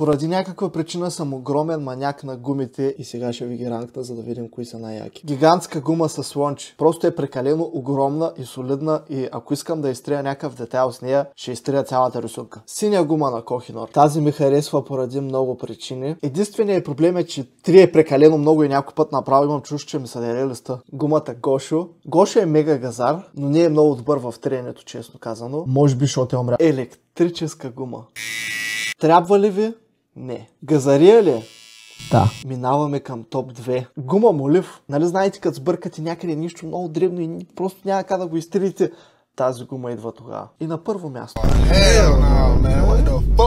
Поради някаква причина съм огромен маняк на гумите и сега ще ви ги рангта за да видим кои са най-яки. Гигантска гума с слънче. Просто е прекалено огромна и солидна и ако искам да изтрия някакъв детайл с нея, ще изтрия цялата рисунка. Синя гума на Кохинор. Тази ми харесва поради много причини. Единственият проблем е, че три е прекалено много и някой път направо имам чуш, че ми са листа. Гумата Гошо. Гошо е мега газар, но не е много добър в триенето, честно казано. Може би, защото е умря. Електрическа гума. Трябва ли ви не. Газария ли? Е? Да. Минаваме към топ 2. Гума молив. Нали знаете, като сбъркате някъде нищо много древно и просто няма как да го изтрите, Тази гума идва тогава. И на първо място. Hell no.